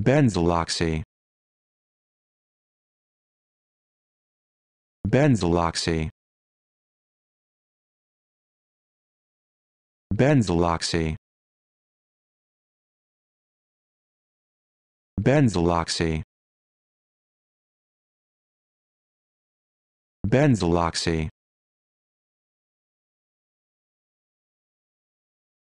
benzyloxy benzyloxy benzyloxy benzyloxy benzyloxy